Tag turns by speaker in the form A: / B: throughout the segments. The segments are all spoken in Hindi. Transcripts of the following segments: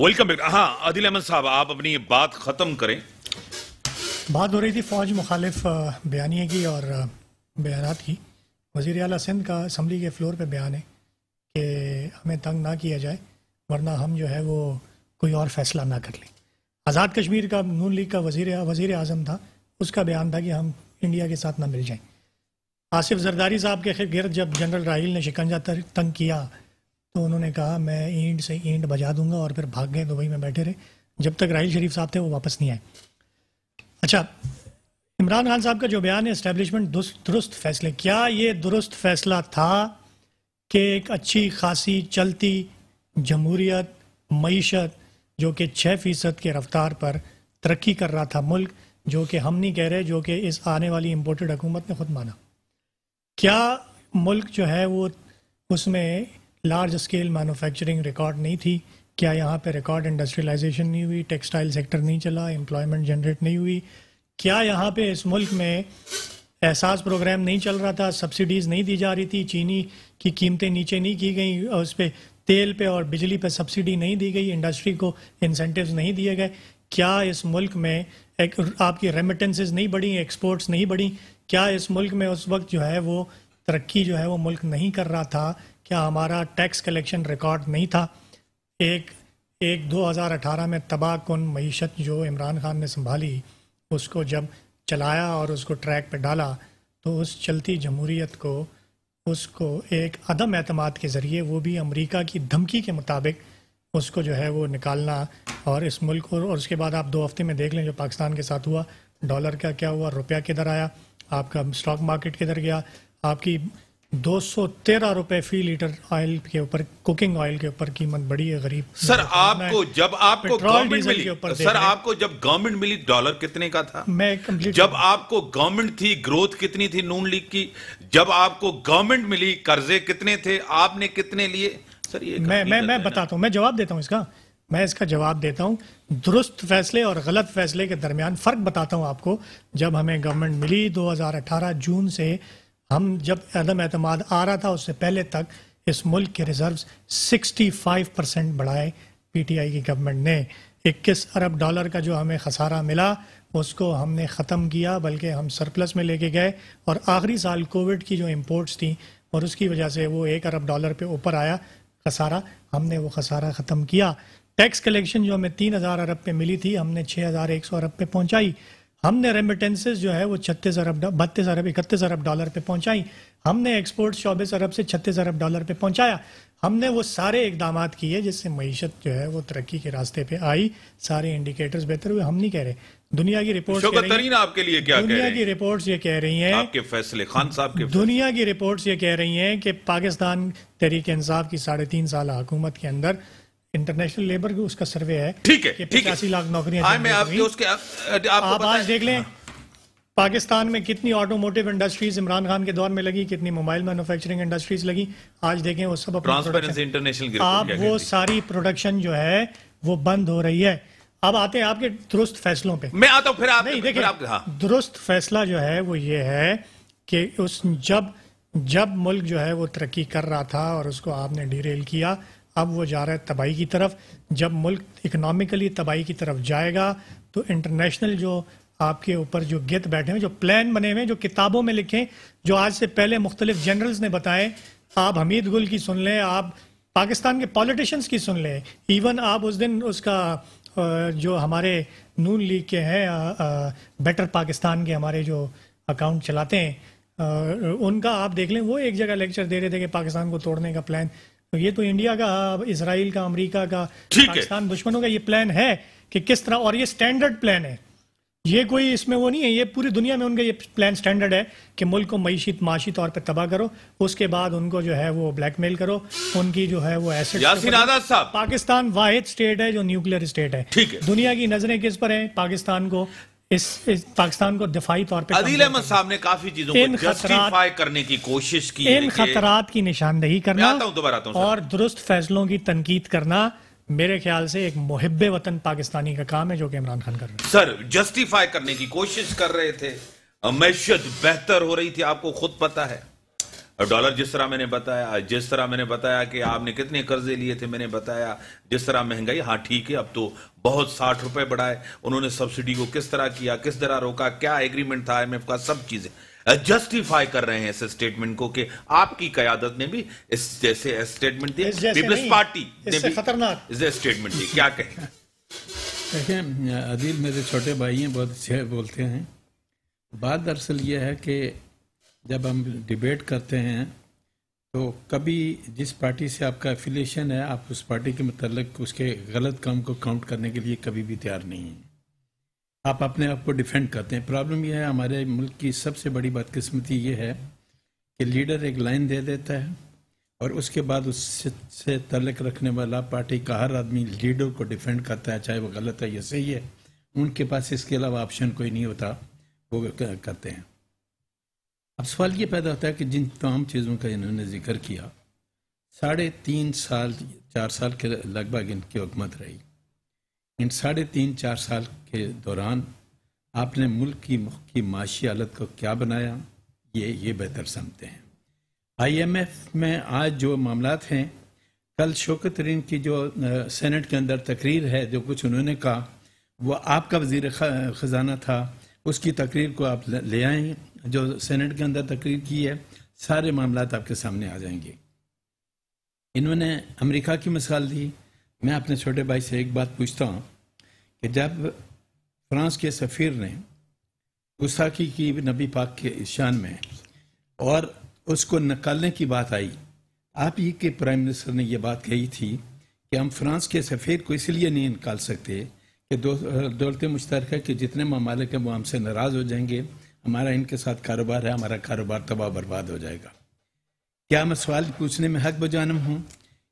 A: वेलकम बैक हाँ आदिल अहमद साहब आप अपनी बात ख़त्म करें
B: बात हो रही थी फौज मुखालिफ बयानी की और बयान की वजीर अला सिंध का असम्बली के फ्लोर पर बयान है कि हमें तंग ना किया जाए वरना हम जो है वो कोई और फैसला ना कर लें आज़ाद कश्मीर का नून लीग का वजीर वज़ी अजम था उसका बयान था कि हम इंडिया के साथ ना मिल जाएं आसिफ जरदारी साहब के गिरद जब जनरल राहल ने शिकंजा तंग किया तो उन्होंने कहा मैं ईंट से ईंट बजा दूंगा और फिर भाग गए दुबई तो में बैठे रहे जब तक राहिल शरीफ साहब थे वो वापस नहीं आए अच्छा इमरान खान साहब का जो बयान है इस्टेब्लिशमेंट दुरुस्त फैसले क्या ये दुरुस्त फैसला था कि एक अच्छी खासी चलती जमहूरियत मीशत जो कि छः फ़ीसद के रफ्तार पर तरक्की कर रहा था मुल्क जो कि हम नहीं कह रहे जो कि इस आने वाली इम्पोर्टेड हुकूमत ने खुद माना क्या मुल्क जो है वो उसमें लार्ज स्केल मैन्युफैक्चरिंग रिकॉर्ड नहीं थी क्या यहाँ पे रिकॉर्ड इंडस्ट्रियलाइजेशन नहीं हुई टेक्सटाइल सेक्टर नहीं चला एम्प्लॉयमेंट जनरेट नहीं हुई क्या यहाँ पे इस मुल्क में एहसास प्रोग्राम नहीं चल रहा था सब्सिडीज़ नहीं दी जा रही थी चीनी की कीमतें नीचे नहीं की गई उस पर तेल पे और बिजली पे सब्सिडी नहीं दी गई इंडस्ट्री को इंसेंटिव नहीं दिए गए क्या इस मुल्क में एक आपकी रेमिटेंसेज नहीं बढ़ी एक्सपोर्ट्स नहीं बढ़ी क्या इस मुल्क में उस वक्त जो है वो तरक्की जो है वो मुल्क नहीं कर रहा था क्या हमारा टैक्स कलेक्शन रिकॉर्ड नहीं था एक एक 2018 में तबाह कन मीशत जो इमरान खान ने संभाली उसको जब चलाया और उसको ट्रैक पर डाला तो उस चलती जमहूरीत को उसको एक अदम अहतम के ज़रिए वो भी अमेरिका की धमकी के मुताबिक उसको जो है वो निकालना और इस मुल्क को और उसके बाद आप दो हफ्ते में देख लें जो पाकिस्तान के साथ हुआ डॉलर का क्या हुआ रुपया किधर आया आपका स्टॉक मार्केट किधर गया आपकी दो सौ तेरह रुपए फी लीटर ऑयल के ऊपर कुकिंग ऑयल के ऊपर कीमत बढ़ी है गरीब
A: सर आपको जब आपको गवर्नमेंट मिली सर आपको जब गवर्नमेंट मिली डॉलर कितने का था मैं कंप्लीट जब आपको गवर्नमेंट थी ग्रोथ कितनी थी नून लीग की जब आपको गवर्नमेंट मिली कर्जे कितने थे आपने कितने लिए
B: सर ये मैं मैं मैं बताता हूँ मैं जवाब देता हूँ इसका मैं इसका जवाब देता हूँ दुरुस्त फैसले और गलत फैसले के दरमियान फर्क बताता हूँ आपको जब हमें गवर्नमेंट मिली 2018 जून से हम जब अदम अतमाद आ रहा था उससे पहले तक इस मुल्क के रिजर्व्स 65 परसेंट बढ़ाए पीटीआई की गवर्नमेंट ने 21 अरब डॉलर का जो हमें खसारा मिला उसको हमने ख़त्म किया बल्कि हम सरप्लस में लेके गए और आखिरी साल कोविड की जो इम्पोर्ट्स थी और उसकी वजह से वो एक अरब डॉलर पे ऊपर आया खसारा हमने वो खसारा ख़त्म किया टैक्स कलेक्शन जो हमें तीन हज़ार अरब पे मिली थी हमने छः हज़ार एक सौ अरब पे पहुंचाई हमने रेमिटेंसेज जो है वो छत्तीस अरब बत्तीस अरब इकतीस अरब डॉलर पे पहुंचाई हमने एक्सपोर्ट चौबीस अरब से छत्तीस अरब डॉलर पे पहुंचाया हमने वो सारे इकदाम किए जिससे मीशत जो है वो तरक्की के रास्ते पे आई सारे इंडिकेटर्स बेहतर हुए हम नहीं कह रहे दुनिया की रिपोर्ट
A: आपके लिए क्या दुनिया की
B: रिपोर्ट ये कह रही है
A: आपके फैसले खान साहब के
B: दुनिया की रिपोर्ट ये कह रही है कि पाकिस्तान तहरीक इंसाफ की साढ़े तीन साल हुकूमत के अंदर इंटरनेशनल लेबर की उसका सर्वे है
A: ठीक है पचासी लाख
B: नौकरियां हाँ, आप आज देख लें पाकिस्तान में कितनी ऑटोमोटिव इंडस्ट्रीज इमरान खान के दौर में लगी कितनी मोबाइल मैन्युफैक्चरिंग इंडस्ट्रीज लगी आज देखें वो सब इंटरनेशनल आप वो सारी प्रोडक्शन जो है वो बंद हो रही है अब आते हैं आपके दुरुस्त फैसलों पे मैं आता हूँ फिर आप नहीं देखिए हाँ। दुरुस्त फैसला जो है वो ये है कि उस जब जब मुल्क जो है वो तरक्की कर रहा था और उसको आपने डिरेल किया अब वो जा रहा है तबाही की तरफ जब मुल्क इकनॉमिकली तबाही की तरफ जाएगा तो इंटरनेशनल जो आपके ऊपर जो गेत बैठे हैं जो प्लान बने हुए हैं जो किताबों में लिखे जो आज से पहले मुख्तलिफ जनरल्स ने बताए आप हमीद गुल की सुन लें आप पाकिस्तान के पॉलिटिशियंस की सुन लें इवन आप उस दिन उसका जो हमारे नून लीग के हैं बेटर पाकिस्तान के हमारे जो अकाउंट चलाते हैं उनका आप देख लें वो एक जगह लेक्चर दे रहे थे कि पाकिस्तान को तोड़ने का प्लान तो ये तो इंडिया का इसराइल का अमेरिका का पाकिस्तान दुश्मनों का ये प्लान है कि किस तरह और ये स्टैंडर्ड प्लान है ये कोई इसमें वो नहीं है ये पूरी दुनिया में उनका ये प्लान स्टैंडर्ड है कि मुल्क को मीशत माशी तौर पर तबाह करो उसके बाद उनको जो है वो ब्लैकमेल करो उनकी जो है वो एसेट पाकिस्तान वाहिद स्टेट है जो न्यूक्लियर स्टेट है ठीक है दुनिया की नजरें किस पर हैं पाकिस्तान को इस, इस पाकिस्तान को दिफाई तौर पर अदील अहमद
A: साहब ने काफी चीजों को जस्टिफाई करने की कोशिश की इन खतरात
B: की निशानदेही करना आता हूं और दुरुस्त फैसलों की तनकीद करना मेरे ख्याल से एक मुहब वतन पाकिस्तानी का काम है जो कि इमरान खान कर रहे
A: हैं सर जस्टिफाई करने की कोशिश कर रहे थे मैशत बेहतर हो रही थी आपको खुद पता है और डॉलर जिस तरह मैंने बताया जिस तरह मैंने बताया कि आपने कितने कर्जे लिए थे मैंने बताया जिस तरह महंगाई हाँ ठीक है अब तो बहुत साठ रुपए बढ़ाए उन्होंने सब्सिडी को किस तरह किया किस तरह रोका क्या एग्रीमेंट था एम का सब चीजें जस्टिफाई कर रहे हैं इस स्टेटमेंट को कि आपकी कयादत ने भी इस जैसे स्टेटमेंट दी पीपल्स पार्टी ने भी खतरनाक स्टेटमेंट दी क्या कहें
C: देखें अदील मेरे छोटे भाई हैं बहुत अच्छे बोलते हैं बात दरअसल यह है कि जब हम डिबेट करते हैं तो कभी जिस पार्टी से आपका एफिलेशन है आप उस पार्टी के मतलब उसके गलत काम को काउंट करने के लिए कभी भी तैयार नहीं हैं आप अपने आप को डिफेंड करते हैं प्रॉब्लम यह है हमारे मुल्क की सबसे बड़ी बदकिस्मती ये है कि लीडर एक लाइन दे देता है और उसके बाद उससे तलक रखने वाला पार्टी का हर आदमी लीडर को डिफेंड करता है चाहे वो गलत है या सही है उनके पास इसके अलावा ऑप्शन कोई नहीं होता वो करते हैं अब सवाल ये पैदा होता है कि जिन तमाम चीज़ों का इन्होंने जिक्र किया साढ़े तीन साल चार साल के लगभग इनकी हुकूमत रही इन साढ़े तीन चार साल के दौरान आपने मुल्क की की माशी हालत को क्या बनाया ये ये बेहतर समझते हैं आईएमएफ में आज जो मामला हैं कल शोकत तरीन की जो सेनेट के अंदर तकरीर है जो कुछ उन्होंने कहा वो आपका वजीर ख़जाना था उसकी तकरीर को आप ले आएँ जो सेनेट के अंदर तकरीर की है सारे मामला आपके सामने आ जाएंगे इन्होंने अमेरिका की मिसाल दी मैं अपने छोटे भाई से एक बात पूछता हूँ कि जब फ्रांस के सफ़ीर ने गुस्ताखी की नबी पाक के ईशान में और उसको निकालने की बात आई आप ही के प्राइम मिनिस्टर ने यह बात कही थी कि हम फ्रांस के सफ़ीर को इसलिए नहीं निकाल सकते कि दो दौलत मुश्तरक के जितने ममालिक हैं वो हमसे नाराज़ हो जाएंगे हमारा इनके साथ कारोबार है हमारा कारोबार तबाह बर्बाद हो जाएगा क्या मैं सवाल पूछने में हक बजानम हूँ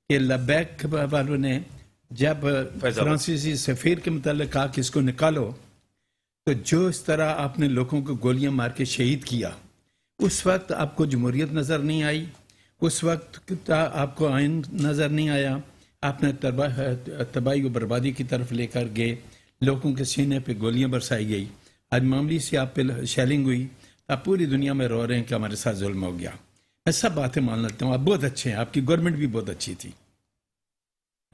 C: कि लबैक वालों ने जब फ्रांसीसी सफ़ीर के मतलब कहा कि इसको निकालो तो जो इस तरह आपने लोगों को गोलियां मार के शहीद किया उस वक्त आपको जमहूरियत नज़र नहीं आई उस वक्त आपको आयन नज़र नहीं आया आपने तबाही और बर्बादी की तरफ लेकर गए लोगों के सीने पे गोलियां बरसाई गई आज मामली से आप पे शैलिंग हुई आप पूरी दुनिया में रो रहे हैं कि हमारे साथ जुल्म हो गया मैं सब बातें मान लेता हूँ आप बहुत अच्छे हैं आपकी गवर्नमेंट भी बहुत अच्छी थी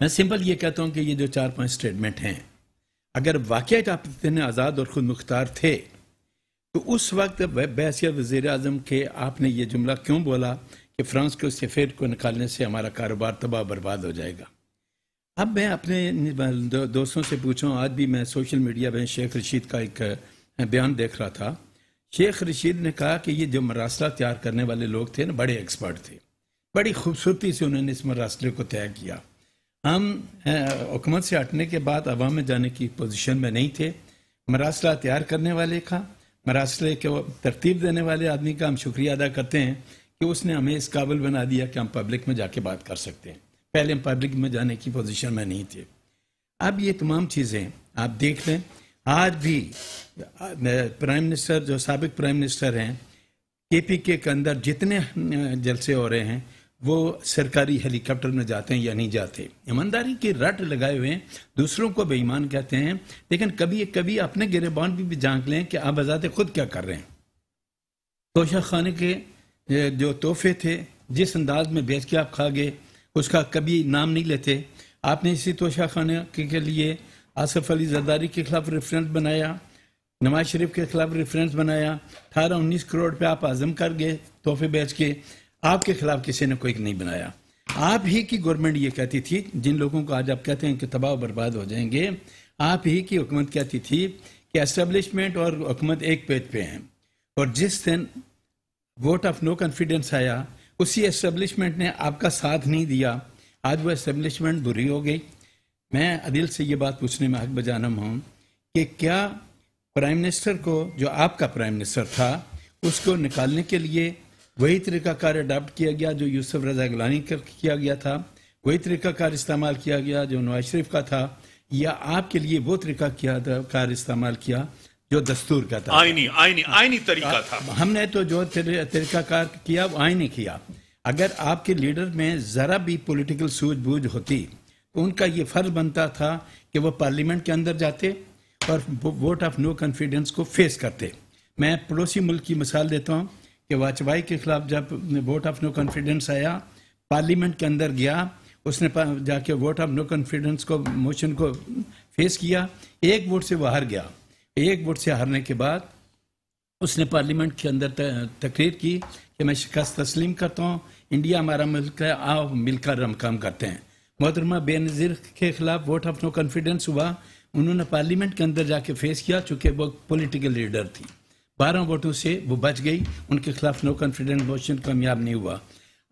C: मैं सिंपल ये कहता हूँ कि ये जो चार पांच स्टेटमेंट हैं अगर वाक़ आप इतने आज़ाद और खुद मुख्तार थे तो उस वक्त बहसिया वजीर अजम के आपने ये जुमला क्यों बोला कि फ्रांस के उस सफ़ेद को निकालने से हमारा कारोबार तबाह बर्बाद हो जाएगा अब मैं अपने दोस्तों से पूछूं आज भी मैं सोशल मीडिया में शेख रशीद का एक बयान देख रहा था शेख रशीद ने कहा कि ये जो मरासला तैयार करने वाले लोग थे ना बड़े एक्सपर्ट थे बड़ी खूबसूरती से उन्होंने इस मरासले को तय किया हम हुकूमत से हटने के बाद अवाम में जाने की पोजीशन में नहीं थे मरासला तैयार करने वाले का मरासले को तरतीब देने वाले आदमी का हम शुक्रिया अदा करते हैं कि उसने हमें इस काबिल बना दिया कि हम पब्लिक में जाके बात कर सकते हैं पहले हम पब्लिक में जाने की पोजिशन में नहीं थे अब ये तमाम चीज़ें आप देख लें आज भी प्राइम मिनिस्टर जो सबक प्राइम मिनिस्टर हैं केपी के अंदर जितने जलसे हो रहे हैं वो सरकारी हेलीकॉप्टर में जाते हैं या नहीं जाते ईमानदारी के रट लगाए हुए हैं दूसरों को बेईमान कहते हैं लेकिन कभी कभी अपने गिरेबान भी, भी झांक लें कि आप आजाद खुद क्या कर रहे हैं तोशा खाने के जो तोहफे थे जिस अंदाज में बेच के आप खा गए उसका कभी नाम नहीं लेते आपने इसी तोशा खाने के लिए आसफ अली जरदारी के खिलाफ रेफरेंस बनाया नवाज शरीफ के खिलाफ रेफरेंस बनाया अठारह उन्नीस करोड़ पे आप आजम कर गए तोहफे बेच के आपके खिलाफ किसी ने कोई नहीं बनाया आप ही की गवर्नमेंट ये कहती थी जिन लोगों को आज आप कहते हैं कि तबाह बर्बाद हो जाएंगे आप ही की हुकूमत कहती थी कि एस्टेब्लिशमेंट और हुकूमत एक पेज पे हैं और जिस दिन वोट ऑफ नो कॉन्फिडेंस आया उसी एस्टेब्लिशमेंट ने आपका साथ नहीं दिया आज वो एस्टेब्लिशमेंट बुरी हो गई मैं अदिल से ये बात पूछने में हक बजाना हूँ कि क्या प्राइम मिनिस्टर को जो आपका प्राइम मिनिस्टर था उसको निकालने के लिए वही तरीकाकार अडाप्ट किया गया जो यूसुफ रजा गलानी का किया गया था वही तरीकाकार इस्तेमाल किया गया जो नवाज शरीफ का था या आपके लिए वो तरीका किया कार इस्तेमाल किया जो दस्तूर का था
A: आईनी आईनी आईनी तरीका था
C: हमने तो जो तरीकाकार किया वो आईनी किया अगर आपके लीडर में ज़रा भी पॉलिटिकल सूझबूझ होती उनका ये फर्ज बनता था कि वो पार्लियामेंट के अंदर जाते और वोट ऑफ नो कॉन्फिडेंस को फेस करते मैं पड़ोसी मुल्क की मिसाल देता हूँ कि वाजपेयी के खिलाफ जब वोट ऑफ नो कॉन्फिडेंस आया पार्लियामेंट के अंदर गया उसने जाके वोट ऑफ नो कॉन्फिडेंस को मोशन को फेस किया एक वोट से वो हार गया एक वोट से हारने के बाद उसने पार्लियामेंट के अंदर तकरीर की कि मैं शिकस्त तस्लीम करता हूँ इंडिया हमारा मुल्क है आओ मिलकर हम काम करते हैं मोहतरमा बेनजीर के खिलाफ वोट ऑफ नो कॉन्फिडेंस हुआ उन्होंने पार्लियामेंट के अंदर जाके फेस किया चूंकि वो पॉलिटिकल लीडर थी बारह वोटों से वो बच गई उनके खिलाफ नो कॉन्फिडेंस मोशन कामयाब नहीं हुआ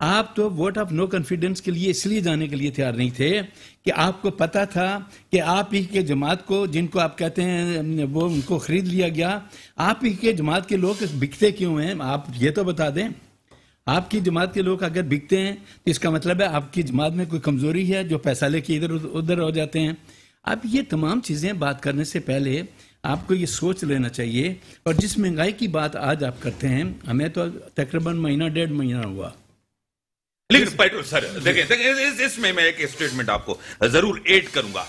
C: आप तो वोट ऑफ नो कॉन्फिडेंस के लिए इसलिए जाने के लिए तैयार नहीं थे कि आपको पता था कि आप ही के जमात को जिनको आप कहते हैं वो उनको खरीद लिया गया आप ही के जमात के लोग बिकते क्यों हैं आप ये तो बता दें आपकी जमात के लोग अगर बिकते हैं तो इसका मतलब है आपकी जमात में कोई कमजोरी है जो पैसा लेके इधर उधर हो जाते हैं अब ये तमाम चीजें बात करने से पहले आपको ये सोच लेना चाहिए और जिस महंगाई की बात आज आप करते हैं हमें तो तकरीबन महीना डेढ़ महीना हुआ
A: लेकिन सर देखें देखें इसमें इस मैं एक स्टेटमेंट आपको जरूर एड करूंगा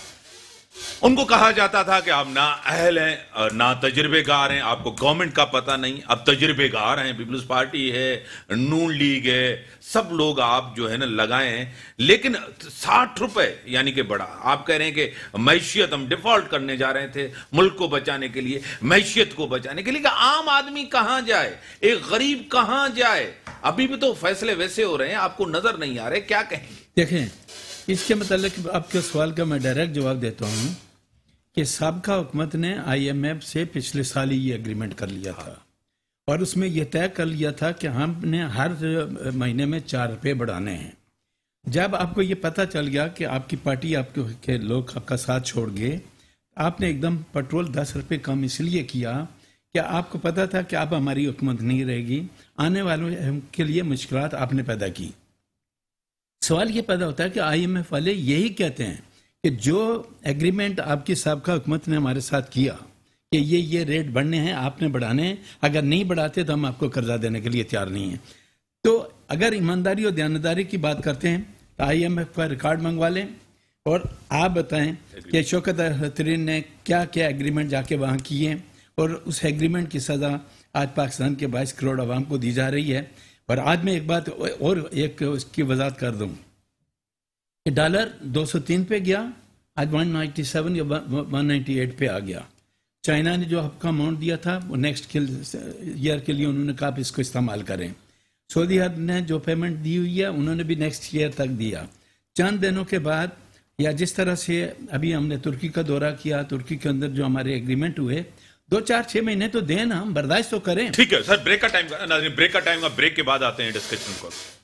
A: उनको कहा जाता था कि आप ना अहल हैं ना तजर्बेकार हैं आपको गवर्नमेंट का पता नहीं आप तजर्बेकार हैं पीपल्स पार्टी है नून लीग है सब लोग आप जो है ना लगाए हैं लेकिन साठ रुपए यानी कि बड़ा आप कह रहे हैं कि मैशियत हम डिफॉल्ट करने जा रहे थे मुल्क को बचाने के लिए मैशियत को बचाने के लिए आम आदमी कहां जाए एक गरीब कहां जाए अभी भी तो फैसले वैसे हो रहे हैं आपको नजर नहीं आ रहे क्या कहेंगे
C: देखें इसके मतलब आपके सवाल का मैं डायरेक्ट जवाब देता हूँ कि सबका हुकूमत ने आईएमएफ से पिछले साल ही ये एग्रीमेंट कर लिया था और उसमें यह तय कर लिया था कि हमने हर महीने में चार रुपये बढ़ाने हैं जब आपको ये पता चल गया कि आपकी पार्टी आपके के लोग आपका साथ छोड़ गए आपने एकदम पेट्रोल दस रुपये कम इसलिए किया कि आपको पता था कि अब हमारी हुकूमत नहीं रहेगी आने वालों के लिए मुश्किल आपने पैदा की सवाल ये पैदा होता है कि आईएमएफ वाले यही कहते हैं कि जो एग्रीमेंट आपकी सबका हुकूमत ने हमारे साथ किया कि ये ये रेट बढ़ने हैं आपने बढ़ाने हैं अगर नहीं बढ़ाते तो हम आपको कर्जा देने के लिए तैयार नहीं है तो अगर ईमानदारी और दयानदारी की बात करते हैं तो आई एम एफ का रिकॉर्ड मंगवा लें और आप बताएं कि शौकत हतरीन ने क्या क्या एग्रीमेंट जाके वहाँ किए और उस एग्रीमेंट की सज़ा आज पाकिस्तान के बाईस करोड़ आवाम को दी जा रही है और आज मैं एक बात और एक उसकी वजात कर दूं कि डॉलर 203 पे गया आज 197 या 198 पे आ गया चाइना ने जो आपका अमाउंट दिया था वो नेक्स्ट ईयर के लिए उन्होंने कहा आप इसको इस्तेमाल करें सऊदी अरब ने जो पेमेंट दी हुई है उन्होंने भी नेक्स्ट ईयर तक दिया चंद दिनों के बाद या जिस तरह से अभी हमने तुर्की का दौरा किया तुर्की के अंदर जो हमारे एग्रीमेंट हुए दो चार छह महीने तो दें ना हम बर्दाश्त तो करें
A: ठीक है सर ब्रेक का टाइम ब्रेक का टाइम ब्रेक के बाद आते हैं डिस्कशन को